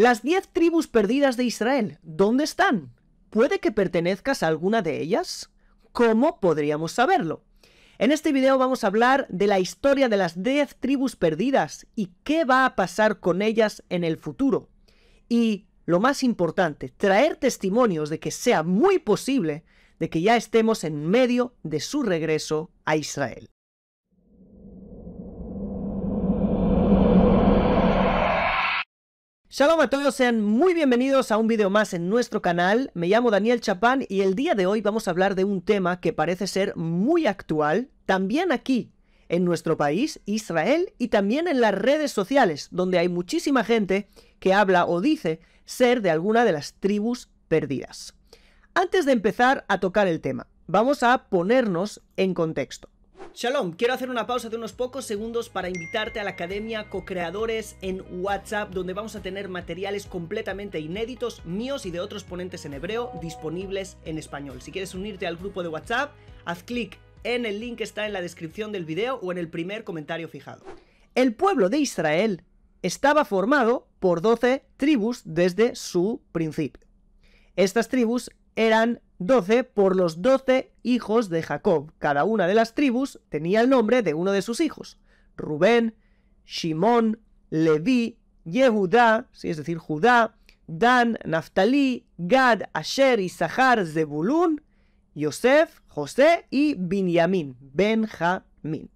Las diez tribus perdidas de Israel, ¿dónde están? ¿Puede que pertenezcas a alguna de ellas? ¿Cómo podríamos saberlo? En este video vamos a hablar de la historia de las 10 tribus perdidas y qué va a pasar con ellas en el futuro. Y lo más importante, traer testimonios de que sea muy posible de que ya estemos en medio de su regreso a Israel. Shalom a todos, sean muy bienvenidos a un video más en nuestro canal. Me llamo Daniel Chapán y el día de hoy vamos a hablar de un tema que parece ser muy actual, también aquí, en nuestro país, Israel, y también en las redes sociales, donde hay muchísima gente que habla o dice ser de alguna de las tribus perdidas. Antes de empezar a tocar el tema, vamos a ponernos en contexto. Shalom, quiero hacer una pausa de unos pocos segundos para invitarte a la Academia co creadores en WhatsApp, donde vamos a tener materiales completamente inéditos míos y de otros ponentes en hebreo disponibles en español. Si quieres unirte al grupo de WhatsApp, haz clic en el link que está en la descripción del video o en el primer comentario fijado. El pueblo de Israel estaba formado por 12 tribus desde su principio. Estas tribus eran doce por los doce hijos de Jacob. Cada una de las tribus tenía el nombre de uno de sus hijos. Rubén, Shimón, Leví, Yehudá, es decir, Judá, Dan, Naftalí, Gad, Asher, Zahar, Zebulún, Yosef, José y Binyamin, Benjamín.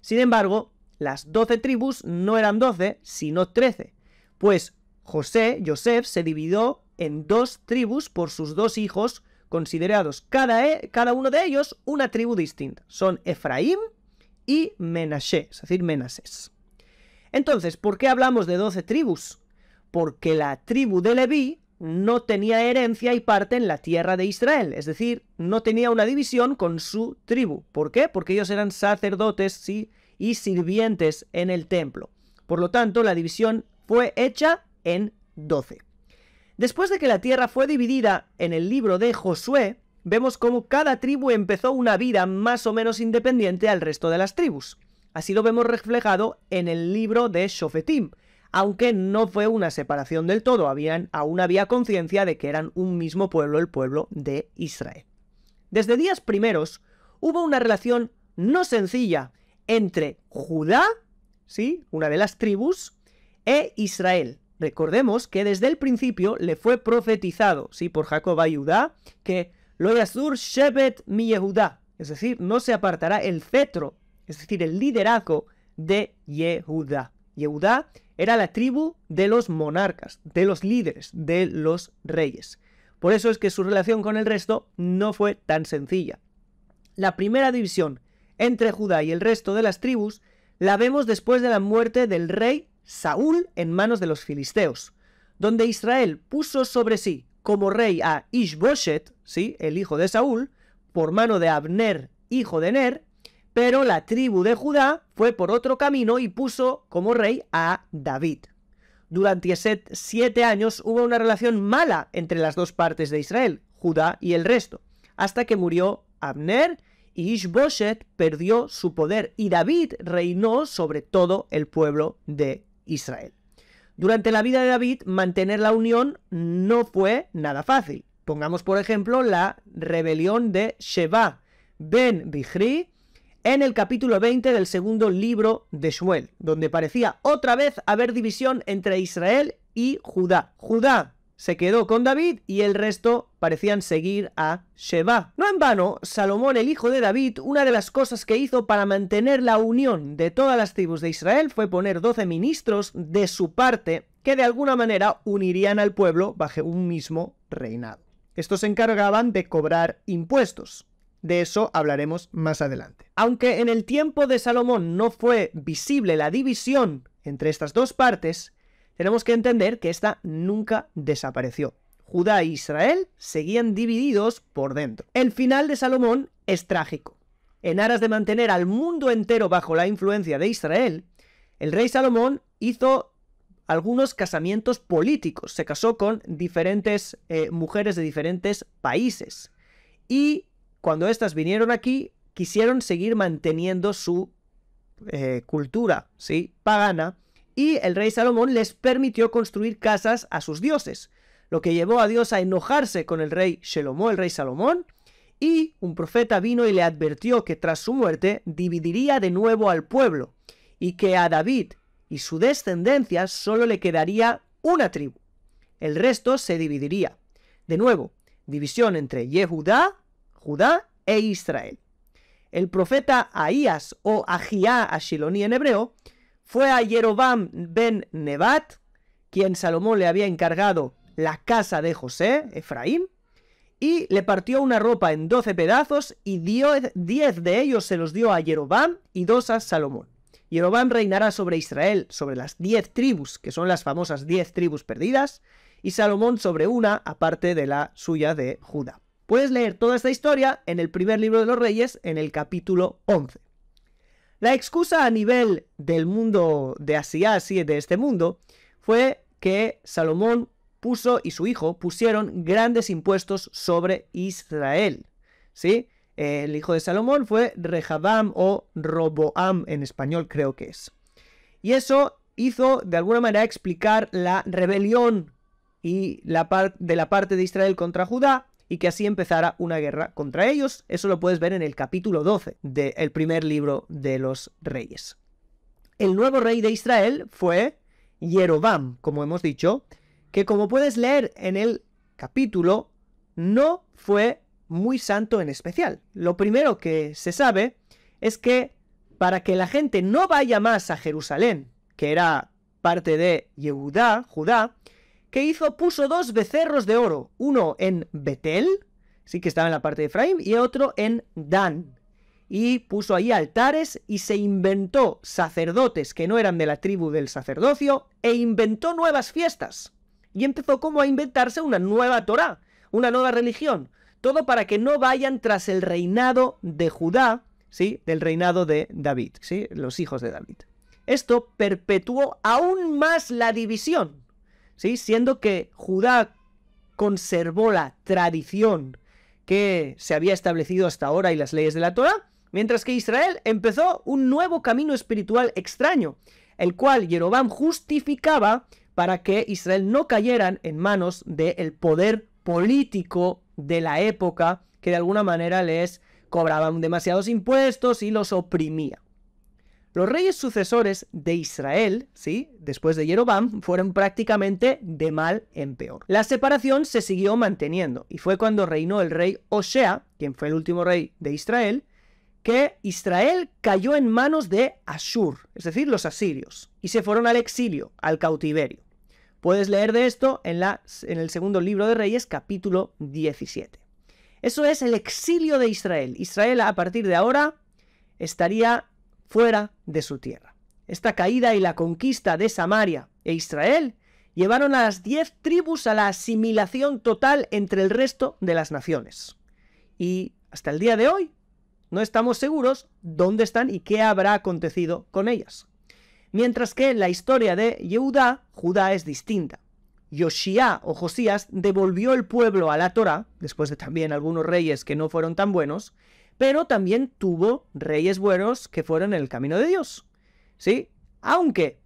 Sin embargo, las doce tribus no eran doce, sino trece, pues José, Yosef, se dividió en dos tribus por sus dos hijos, considerados cada, e, cada uno de ellos una tribu distinta. Son Efraín y Menashe, es decir, Menasés. Entonces, ¿por qué hablamos de doce tribus? Porque la tribu de Leví no tenía herencia y parte en la tierra de Israel, es decir, no tenía una división con su tribu. ¿Por qué? Porque ellos eran sacerdotes sí, y sirvientes en el templo. Por lo tanto, la división fue hecha en doce. Después de que la tierra fue dividida en el libro de Josué, vemos cómo cada tribu empezó una vida más o menos independiente al resto de las tribus. Así lo vemos reflejado en el libro de Shofetim, aunque no fue una separación del todo, aún había conciencia de que eran un mismo pueblo, el pueblo de Israel. Desde días primeros hubo una relación no sencilla entre Judá, ¿sí? una de las tribus, e Israel, Recordemos que desde el principio le fue profetizado, sí, por Jacob a Judá, que lo Azur Shebet mi Yehudá, es decir, no se apartará el cetro, es decir, el liderazgo de Yehudá. Yehudá era la tribu de los monarcas, de los líderes, de los reyes. Por eso es que su relación con el resto no fue tan sencilla. La primera división entre Judá y el resto de las tribus la vemos después de la muerte del rey Saúl en manos de los filisteos, donde Israel puso sobre sí como rey a Ishboshet, ¿sí? el hijo de Saúl, por mano de Abner, hijo de Ner, pero la tribu de Judá fue por otro camino y puso como rey a David. Durante siete años hubo una relación mala entre las dos partes de Israel, Judá y el resto, hasta que murió Abner y Ishboshet perdió su poder y David reinó sobre todo el pueblo de Israel. Durante la vida de David, mantener la unión no fue nada fácil. Pongamos, por ejemplo, la rebelión de Sheba ben Bichri en el capítulo 20 del segundo libro de Shuel, donde parecía otra vez haber división entre Israel y Judá. Judá se quedó con David y el resto parecían seguir a Sheba. No en vano, Salomón el hijo de David, una de las cosas que hizo para mantener la unión de todas las tribus de Israel fue poner 12 ministros de su parte que de alguna manera unirían al pueblo bajo un mismo reinado. Estos se encargaban de cobrar impuestos. De eso hablaremos más adelante. Aunque en el tiempo de Salomón no fue visible la división entre estas dos partes, tenemos que entender que esta nunca desapareció. Judá e Israel seguían divididos por dentro. El final de Salomón es trágico. En aras de mantener al mundo entero bajo la influencia de Israel, el rey Salomón hizo algunos casamientos políticos. Se casó con diferentes eh, mujeres de diferentes países. Y cuando éstas vinieron aquí, quisieron seguir manteniendo su eh, cultura ¿sí? pagana y el rey Salomón les permitió construir casas a sus dioses, lo que llevó a Dios a enojarse con el rey Shelomó, el rey Salomón, y un profeta vino y le advirtió que tras su muerte dividiría de nuevo al pueblo, y que a David y su descendencia solo le quedaría una tribu. El resto se dividiría. De nuevo, división entre Yehudá, Judá e Israel. El profeta Ahías o a Shiloní en hebreo fue a Jerobam ben Nebat, quien Salomón le había encargado la casa de José, Efraín, y le partió una ropa en doce pedazos y diez de ellos se los dio a Yerobam y dos a Salomón. Yerobam reinará sobre Israel, sobre las diez tribus, que son las famosas diez tribus perdidas, y Salomón sobre una, aparte de la suya de Judá. Puedes leer toda esta historia en el primer libro de los Reyes, en el capítulo 11. La excusa a nivel del mundo de Asia, así de este mundo, fue que Salomón puso y su hijo pusieron grandes impuestos sobre Israel. ¿Sí? El hijo de Salomón fue Rehabam o Roboam en español creo que es. Y eso hizo de alguna manera explicar la rebelión y la de la parte de Israel contra Judá y que así empezara una guerra contra ellos. Eso lo puedes ver en el capítulo 12 del primer libro de los reyes. El nuevo rey de Israel fue Jerobam, como hemos dicho, que como puedes leer en el capítulo, no fue muy santo en especial. Lo primero que se sabe es que para que la gente no vaya más a Jerusalén, que era parte de Yehudá, Judá, ¿Qué hizo, puso dos becerros de oro, uno en Betel, sí que estaba en la parte de Efraín, y otro en Dan. Y puso ahí altares y se inventó sacerdotes que no eran de la tribu del sacerdocio e inventó nuevas fiestas. Y empezó como a inventarse una nueva Torá, una nueva religión. Todo para que no vayan tras el reinado de Judá, ¿sí? Del reinado de David, ¿sí? Los hijos de David. Esto perpetuó aún más la división Siendo que Judá conservó la tradición que se había establecido hasta ahora y las leyes de la Torah, mientras que Israel empezó un nuevo camino espiritual extraño, el cual Jeroboam justificaba para que Israel no cayeran en manos del poder político de la época que de alguna manera les cobraban demasiados impuestos y los oprimía. Los reyes sucesores de Israel, sí, después de Jeroboam, fueron prácticamente de mal en peor. La separación se siguió manteniendo y fue cuando reinó el rey Osea, quien fue el último rey de Israel, que Israel cayó en manos de Ashur, es decir, los asirios, y se fueron al exilio, al cautiverio. Puedes leer de esto en, en el segundo libro de Reyes, capítulo 17. Eso es el exilio de Israel. Israel a partir de ahora estaría fuera de su tierra. Esta caída y la conquista de Samaria e Israel llevaron a las diez tribus a la asimilación total entre el resto de las naciones. Y hasta el día de hoy no estamos seguros dónde están y qué habrá acontecido con ellas. Mientras que la historia de Yehudá, Judá es distinta. Yoshia o Josías devolvió el pueblo a la Torá, después de también algunos reyes que no fueron tan buenos, pero también tuvo reyes buenos que fueron en el camino de Dios. ¿Sí? Aunque,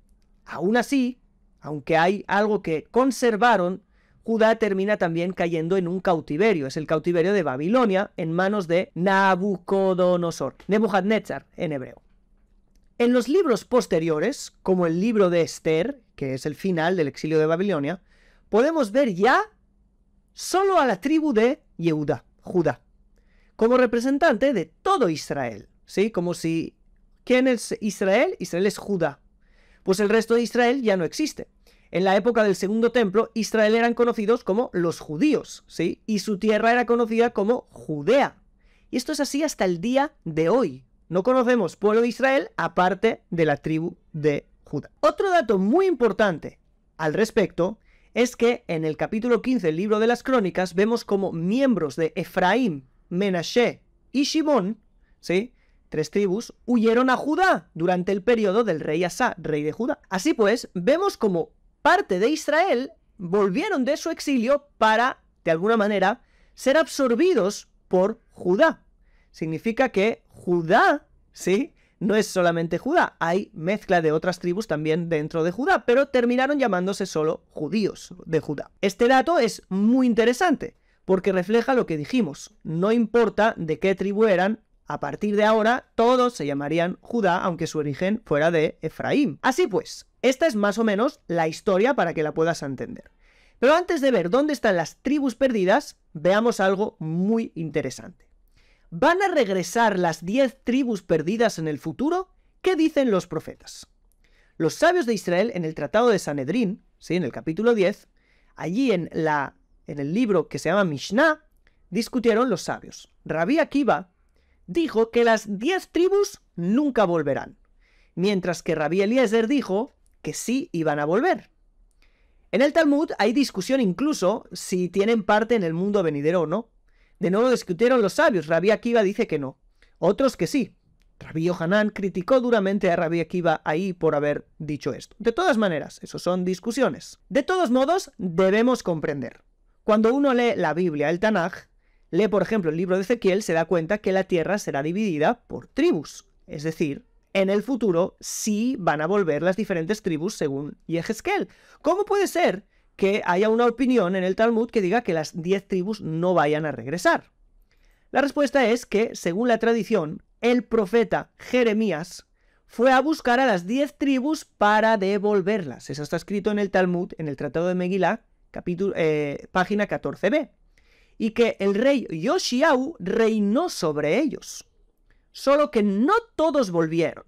aún así, aunque hay algo que conservaron, Judá termina también cayendo en un cautiverio, es el cautiverio de Babilonia en manos de Nabucodonosor, Nebuchadnezzar en hebreo. En los libros posteriores, como el libro de Esther, que es el final del exilio de Babilonia, podemos ver ya solo a la tribu de Yehuda, Judá como representante de todo Israel, ¿sí? Como si, ¿quién es Israel? Israel es Judá. Pues el resto de Israel ya no existe. En la época del Segundo Templo, Israel eran conocidos como los judíos, ¿sí? Y su tierra era conocida como Judea. Y esto es así hasta el día de hoy. No conocemos pueblo de Israel aparte de la tribu de Judá. Otro dato muy importante al respecto es que en el capítulo 15 del libro de las crónicas vemos como miembros de Efraín Menashe y Shimón, ¿sí? tres tribus, huyeron a Judá durante el periodo del rey Asa, rey de Judá. Así pues, vemos como parte de Israel volvieron de su exilio para, de alguna manera, ser absorbidos por Judá. Significa que Judá, ¿sí? No es solamente Judá, hay mezcla de otras tribus también dentro de Judá, pero terminaron llamándose solo judíos de Judá. Este dato es muy interesante, porque refleja lo que dijimos. No importa de qué tribu eran, a partir de ahora todos se llamarían Judá, aunque su origen fuera de Efraín. Así pues, esta es más o menos la historia para que la puedas entender. Pero antes de ver dónde están las tribus perdidas, veamos algo muy interesante. ¿Van a regresar las 10 tribus perdidas en el futuro? ¿Qué dicen los profetas? Los sabios de Israel en el Tratado de Sanedrín, ¿sí? en el capítulo 10, allí en la en el libro que se llama Mishnah, discutieron los sabios. Rabí Akiva dijo que las diez tribus nunca volverán, mientras que Rabí Eliezer dijo que sí iban a volver. En el Talmud hay discusión incluso si tienen parte en el mundo venidero o no. De nuevo discutieron los sabios. Rabí Akiva dice que no, otros que sí. Rabí Yohanan criticó duramente a Rabí Akiva ahí por haber dicho esto. De todas maneras, eso son discusiones. De todos modos, debemos comprender cuando uno lee la Biblia, el Tanaj, lee por ejemplo el libro de Ezequiel, se da cuenta que la tierra será dividida por tribus. Es decir, en el futuro sí van a volver las diferentes tribus según Yehezkel. ¿Cómo puede ser que haya una opinión en el Talmud que diga que las diez tribus no vayan a regresar? La respuesta es que, según la tradición, el profeta Jeremías fue a buscar a las diez tribus para devolverlas. Eso está escrito en el Talmud, en el Tratado de Megillah, eh, página 14b, y que el rey Yoshiau reinó sobre ellos. Solo que no todos volvieron.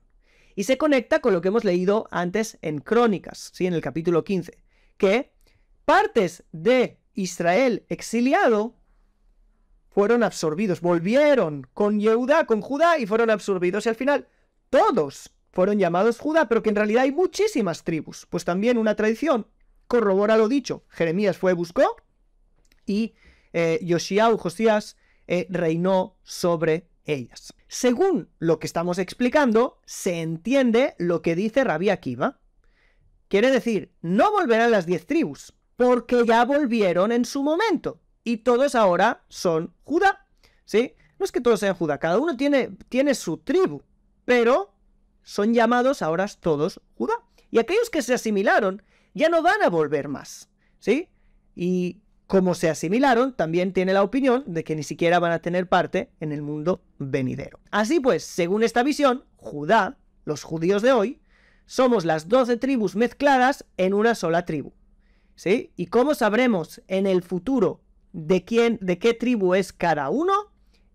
Y se conecta con lo que hemos leído antes en Crónicas, ¿sí? en el capítulo 15, que partes de Israel exiliado fueron absorbidos, volvieron con Yehuda, con Judá y fueron absorbidos. Y al final todos fueron llamados Judá, pero que en realidad hay muchísimas tribus. Pues también una tradición corrobora lo dicho. Jeremías fue, buscó y eh, Josías, eh, reinó sobre ellas. Según lo que estamos explicando, se entiende lo que dice Rabí Akiva. Quiere decir, no volverán las diez tribus, porque ya volvieron en su momento, y todos ahora son Judá, ¿sí? No es que todos sean Judá, cada uno tiene, tiene su tribu, pero son llamados ahora todos Judá. Y aquellos que se asimilaron ya no van a volver más, ¿sí? Y como se asimilaron, también tiene la opinión de que ni siquiera van a tener parte en el mundo venidero. Así pues, según esta visión, Judá, los judíos de hoy, somos las doce tribus mezcladas en una sola tribu. ¿Sí? ¿Y cómo sabremos en el futuro de quién, de qué tribu es cada uno?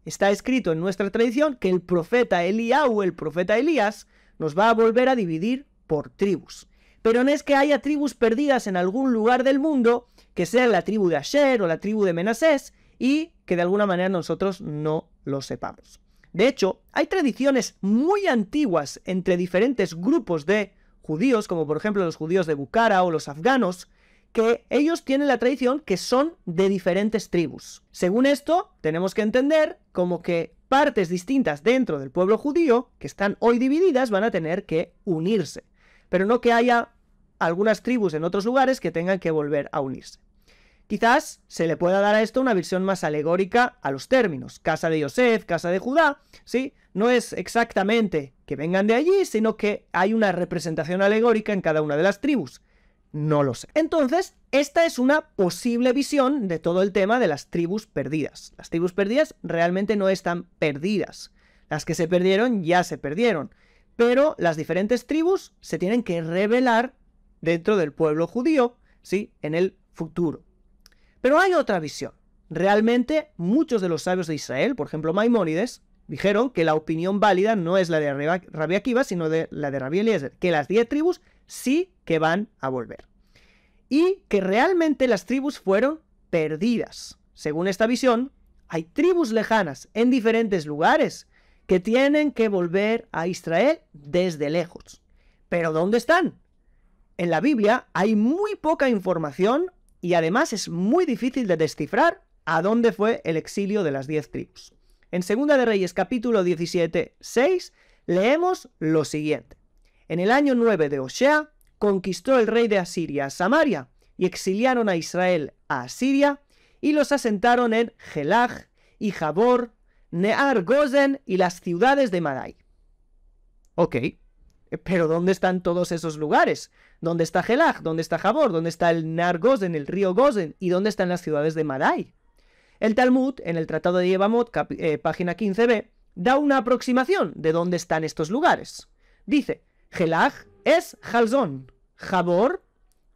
Está escrito en nuestra tradición que el profeta Elías o el profeta Elías nos va a volver a dividir por tribus. Pero no es que haya tribus perdidas en algún lugar del mundo, que sean la tribu de Asher o la tribu de Menasés, y que de alguna manera nosotros no lo sepamos. De hecho, hay tradiciones muy antiguas entre diferentes grupos de judíos, como por ejemplo los judíos de Bukhara o los afganos, que ellos tienen la tradición que son de diferentes tribus. Según esto, tenemos que entender como que partes distintas dentro del pueblo judío, que están hoy divididas, van a tener que unirse pero no que haya algunas tribus en otros lugares que tengan que volver a unirse. Quizás se le pueda dar a esto una visión más alegórica a los términos. Casa de Yosef, casa de Judá, ¿sí? No es exactamente que vengan de allí, sino que hay una representación alegórica en cada una de las tribus. No lo sé. Entonces, esta es una posible visión de todo el tema de las tribus perdidas. Las tribus perdidas realmente no están perdidas. Las que se perdieron ya se perdieron. Pero las diferentes tribus se tienen que revelar dentro del pueblo judío, ¿sí? En el futuro. Pero hay otra visión. Realmente muchos de los sabios de Israel, por ejemplo Maimónides, dijeron que la opinión válida no es la de Rabbi Akiva, sino de la de Rabbi Eliezer, que las 10 tribus sí que van a volver. Y que realmente las tribus fueron perdidas. Según esta visión, hay tribus lejanas en diferentes lugares que tienen que volver a Israel desde lejos. Pero ¿dónde están? En la Biblia hay muy poca información y además es muy difícil de descifrar a dónde fue el exilio de las diez tribus. En Segunda de Reyes capítulo 17, 6 leemos lo siguiente. En el año 9 de Osea conquistó el rey de Asiria Samaria y exiliaron a Israel a Asiria y los asentaron en Gelaj y Jabor Near Gozen y las ciudades de Madai. Ok, pero ¿dónde están todos esos lugares? ¿Dónde está Gelag? ¿Dónde está Jabor? ¿Dónde está el Near Gozen, el río Gozen? ¿Y dónde están las ciudades de Madai? El Talmud, en el Tratado de Yevamot, eh, página 15b, da una aproximación de dónde están estos lugares. Dice, Gelag es Jalzón, Jabor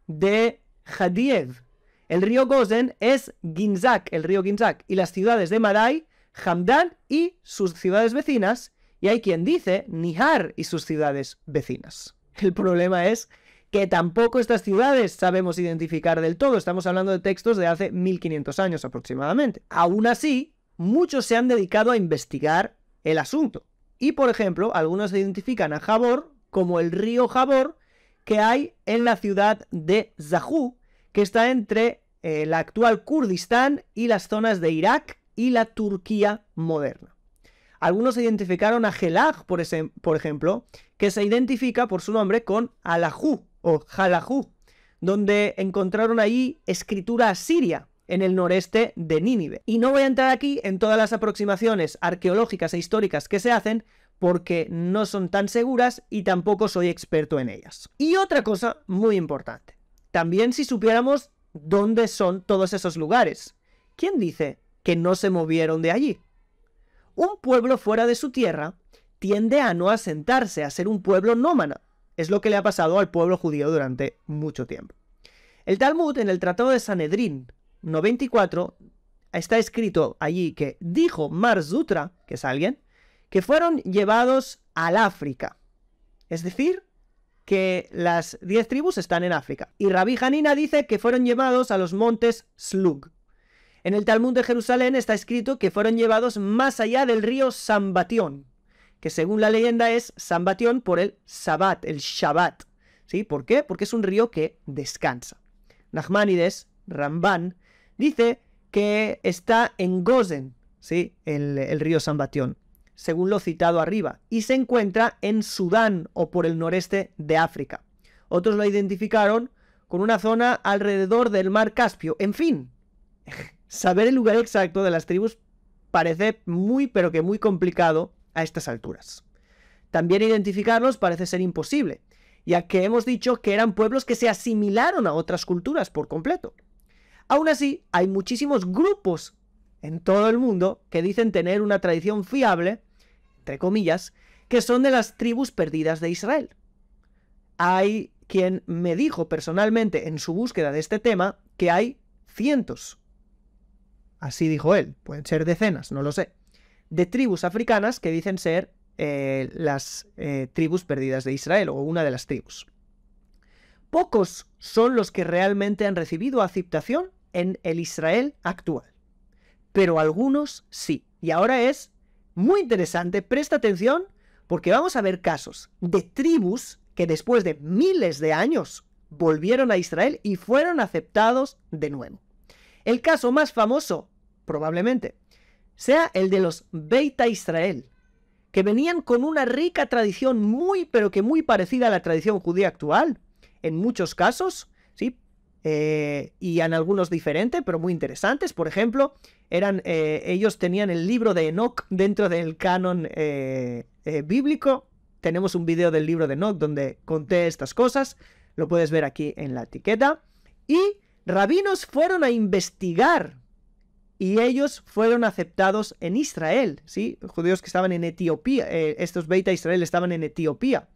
de Hadiev. El río Gozen es Ginzak, el río Ginzak, y las ciudades de Madai Hamdan y sus ciudades vecinas, y hay quien dice Nihar y sus ciudades vecinas. El problema es que tampoco estas ciudades sabemos identificar del todo, estamos hablando de textos de hace 1500 años aproximadamente. Aún así, muchos se han dedicado a investigar el asunto. Y por ejemplo, algunos identifican a Jabor como el río Jabor que hay en la ciudad de Zahú, que está entre el eh, la actual Kurdistán y las zonas de Irak y la Turquía moderna. Algunos identificaron a Gelag, por, ejemplo, que se identifica por su nombre con Alajú o Jalajú, donde encontraron ahí escritura asiria en el noreste de Nínive. Y no voy a entrar aquí en todas las aproximaciones arqueológicas e históricas que se hacen, porque no son tan seguras y tampoco soy experto en ellas. Y otra cosa muy importante, también si supiéramos dónde son todos esos lugares. ¿Quién dice que no se movieron de allí. Un pueblo fuera de su tierra tiende a no asentarse, a ser un pueblo nómada. Es lo que le ha pasado al pueblo judío durante mucho tiempo. El Talmud, en el Tratado de Sanedrín 94, está escrito allí que dijo Marzutra, que es alguien, que fueron llevados al África. Es decir, que las diez tribus están en África. Y Rabbi Hanina dice que fueron llevados a los montes Slug, en el Talmud de Jerusalén está escrito que fueron llevados más allá del río Sambatión, que según la leyenda es Sambatión por el Sabbat, el Shabbat. ¿Sí? ¿Por qué? Porque es un río que descansa. Nachmanides, Ramban, dice que está en Gozen, ¿sí? el, el río Sambatión, según lo citado arriba, y se encuentra en Sudán o por el noreste de África. Otros lo identificaron con una zona alrededor del mar Caspio. En fin, Saber el lugar exacto de las tribus parece muy pero que muy complicado a estas alturas. También identificarlos parece ser imposible, ya que hemos dicho que eran pueblos que se asimilaron a otras culturas por completo. Aún así, hay muchísimos grupos en todo el mundo que dicen tener una tradición fiable, entre comillas, que son de las tribus perdidas de Israel. Hay quien me dijo personalmente en su búsqueda de este tema que hay cientos Así dijo él. Pueden ser decenas, no lo sé. De tribus africanas que dicen ser eh, las eh, tribus perdidas de Israel o una de las tribus. Pocos son los que realmente han recibido aceptación en el Israel actual, pero algunos sí. Y ahora es muy interesante, presta atención, porque vamos a ver casos de tribus que después de miles de años volvieron a Israel y fueron aceptados de nuevo. El caso más famoso probablemente, sea el de los Beta Israel, que venían con una rica tradición muy, pero que muy parecida a la tradición judía actual, en muchos casos, ¿sí? Eh, y en algunos diferentes, pero muy interesantes. Por ejemplo, eran, eh, ellos tenían el libro de Enoch dentro del canon eh, bíblico. Tenemos un video del libro de Enoch donde conté estas cosas. Lo puedes ver aquí en la etiqueta. Y rabinos fueron a investigar y ellos fueron aceptados en Israel, ¿sí? Judíos que estaban en Etiopía, eh, estos Beta Israel estaban en Etiopía.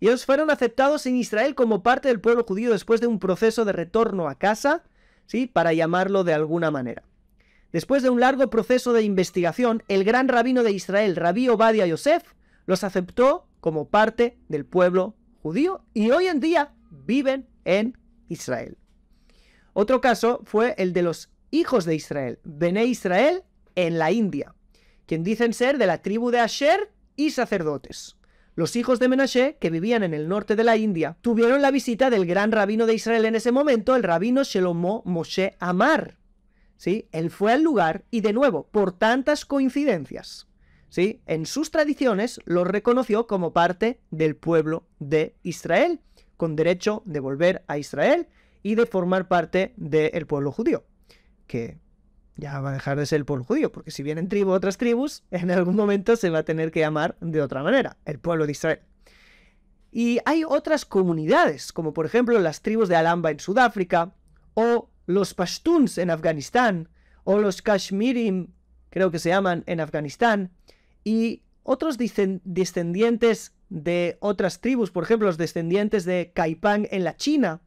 Y ellos fueron aceptados en Israel como parte del pueblo judío después de un proceso de retorno a casa, ¿sí? Para llamarlo de alguna manera. Después de un largo proceso de investigación, el gran rabino de Israel, Rabí Obadia Yosef, los aceptó como parte del pueblo judío y hoy en día viven en Israel. Otro caso fue el de los hijos de Israel, vené Israel en la India, quien dicen ser de la tribu de Asher y sacerdotes. Los hijos de Menashe, que vivían en el norte de la India, tuvieron la visita del gran rabino de Israel en ese momento, el rabino Shelomó Moshe Amar. ¿Sí? Él fue al lugar y de nuevo, por tantas coincidencias, ¿sí? en sus tradiciones los reconoció como parte del pueblo de Israel, con derecho de volver a Israel y de formar parte del pueblo judío que ya va a dejar de ser el pueblo judío, porque si vienen tribu otras tribus, en algún momento se va a tener que llamar de otra manera, el pueblo de Israel. Y hay otras comunidades, como por ejemplo las tribus de Alamba en Sudáfrica, o los Pashtuns en Afganistán, o los Kashmirim, creo que se llaman, en Afganistán, y otros descendientes de otras tribus, por ejemplo, los descendientes de Kaipang en la China.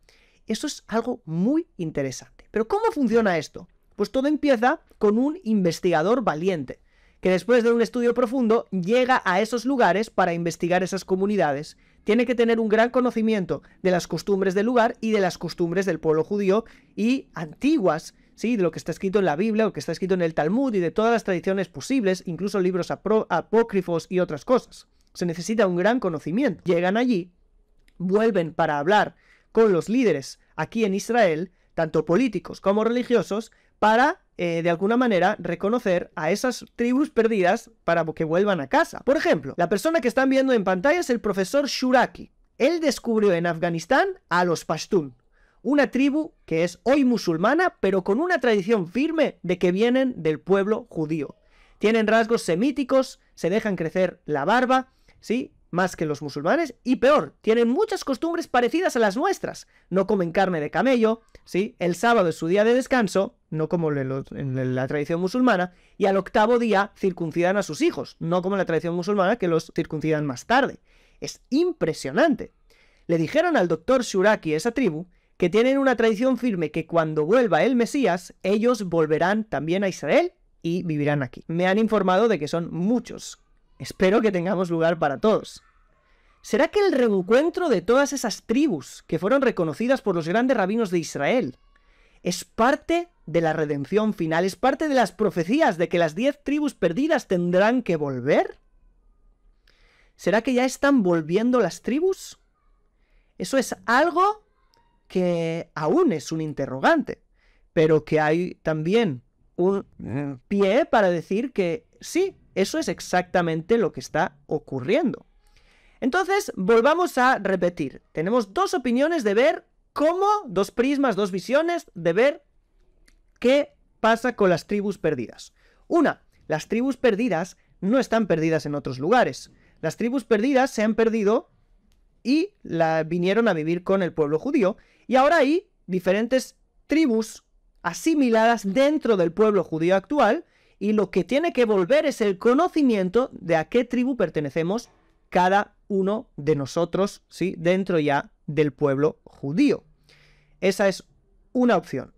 Eso es algo muy interesante. Pero ¿cómo funciona esto? Pues todo empieza con un investigador valiente, que después de un estudio profundo llega a esos lugares para investigar esas comunidades. Tiene que tener un gran conocimiento de las costumbres del lugar y de las costumbres del pueblo judío y antiguas, ¿sí? de lo que está escrito en la Biblia, lo que está escrito en el Talmud y de todas las tradiciones posibles, incluso libros apócrifos y otras cosas. Se necesita un gran conocimiento. Llegan allí, vuelven para hablar con los líderes aquí en Israel, tanto políticos como religiosos, para, eh, de alguna manera, reconocer a esas tribus perdidas para que vuelvan a casa. Por ejemplo, la persona que están viendo en pantalla es el profesor Shuraki. Él descubrió en Afganistán a los Pashtun, una tribu que es hoy musulmana, pero con una tradición firme de que vienen del pueblo judío. Tienen rasgos semíticos, se dejan crecer la barba, ¿sí? Más que los musulmanes, y peor, tienen muchas costumbres parecidas a las nuestras. No comen carne de camello, ¿sí? El sábado es su día de descanso, no como en la tradición musulmana, y al octavo día circuncidan a sus hijos, no como en la tradición musulmana que los circuncidan más tarde. Es impresionante. Le dijeron al doctor Shuraki, esa tribu, que tienen una tradición firme que cuando vuelva el Mesías, ellos volverán también a Israel y vivirán aquí. Me han informado de que son muchos. Espero que tengamos lugar para todos. ¿Será que el reencuentro de todas esas tribus que fueron reconocidas por los grandes rabinos de Israel es parte de la redención final, es parte de las profecías de que las diez tribus perdidas tendrán que volver. ¿Será que ya están volviendo las tribus? Eso es algo que aún es un interrogante, pero que hay también un pie para decir que sí, eso es exactamente lo que está ocurriendo. Entonces, volvamos a repetir. Tenemos dos opiniones de ver cómo, dos prismas, dos visiones de ver ¿Qué pasa con las tribus perdidas? Una, las tribus perdidas no están perdidas en otros lugares. Las tribus perdidas se han perdido y la, vinieron a vivir con el pueblo judío. Y ahora hay diferentes tribus asimiladas dentro del pueblo judío actual y lo que tiene que volver es el conocimiento de a qué tribu pertenecemos cada uno de nosotros, ¿sí? Dentro ya del pueblo judío. Esa es una opción.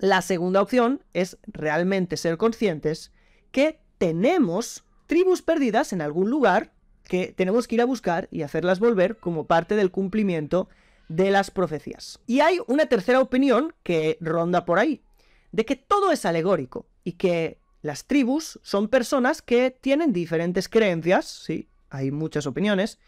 La segunda opción es realmente ser conscientes que tenemos tribus perdidas en algún lugar que tenemos que ir a buscar y hacerlas volver como parte del cumplimiento de las profecías. Y hay una tercera opinión que ronda por ahí, de que todo es alegórico y que las tribus son personas que tienen diferentes creencias, sí, hay muchas opiniones,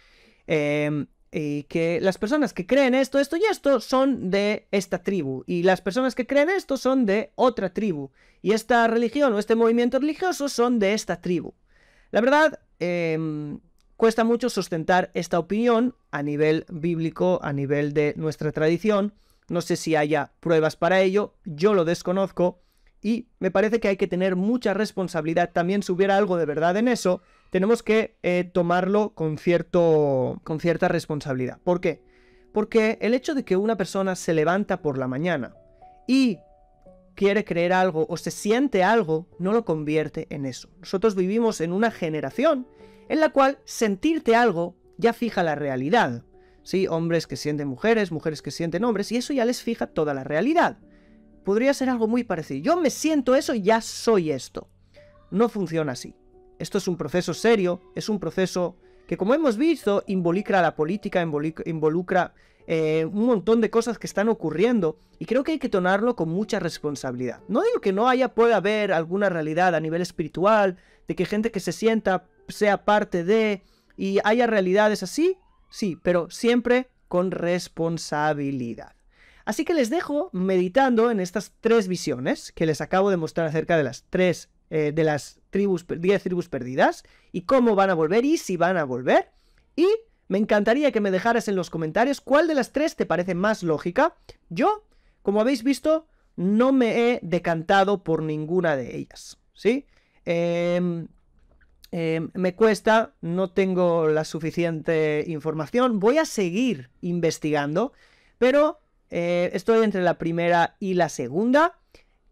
eh, y eh, que las personas que creen esto, esto y esto son de esta tribu, y las personas que creen esto son de otra tribu, y esta religión o este movimiento religioso son de esta tribu. La verdad, em, cuesta mucho sustentar esta opinión a nivel bíblico, a nivel de nuestra tradición, no sé si haya pruebas para ello, yo lo desconozco, y me parece que hay que tener mucha responsabilidad también si hubiera algo de verdad en eso, tenemos que eh, tomarlo con, cierto, con cierta responsabilidad. ¿Por qué? Porque el hecho de que una persona se levanta por la mañana y quiere creer algo o se siente algo, no lo convierte en eso. Nosotros vivimos en una generación en la cual sentirte algo ya fija la realidad. Sí, hombres que sienten mujeres, mujeres que sienten hombres, y eso ya les fija toda la realidad. Podría ser algo muy parecido. Yo me siento eso y ya soy esto. No funciona así. Esto es un proceso serio, es un proceso que como hemos visto involucra a la política, involucra eh, un montón de cosas que están ocurriendo y creo que hay que tonarlo con mucha responsabilidad. No digo que no haya, pueda haber alguna realidad a nivel espiritual, de que gente que se sienta sea parte de y haya realidades así, sí, pero siempre con responsabilidad. Así que les dejo meditando en estas tres visiones que les acabo de mostrar acerca de las tres, eh, de las tribus, 10 tribus perdidas y cómo van a volver y si van a volver. Y me encantaría que me dejaras en los comentarios cuál de las tres te parece más lógica. Yo, como habéis visto, no me he decantado por ninguna de ellas, ¿sí? Em, em, me cuesta, no tengo la suficiente información, voy a seguir investigando, pero eh, estoy entre la primera y la segunda.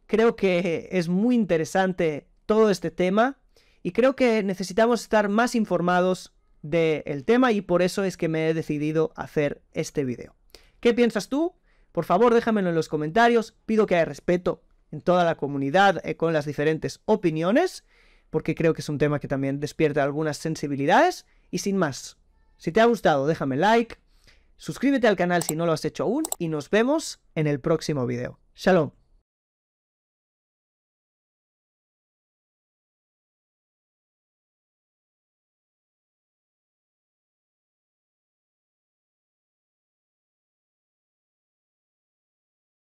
Creo que es muy interesante todo este tema y creo que necesitamos estar más informados del tema y por eso es que me he decidido hacer este video. ¿Qué piensas tú? Por favor déjamelo en los comentarios, pido que haya respeto en toda la comunidad eh, con las diferentes opiniones, porque creo que es un tema que también despierta algunas sensibilidades y sin más. Si te ha gustado déjame like, suscríbete al canal si no lo has hecho aún y nos vemos en el próximo video. Shalom.